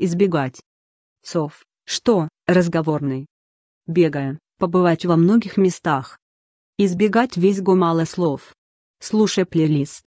избегать. Сов, что, разговорный. Бегая, побывать во многих местах. Избегать весь гумало слов. Слушай плейлист.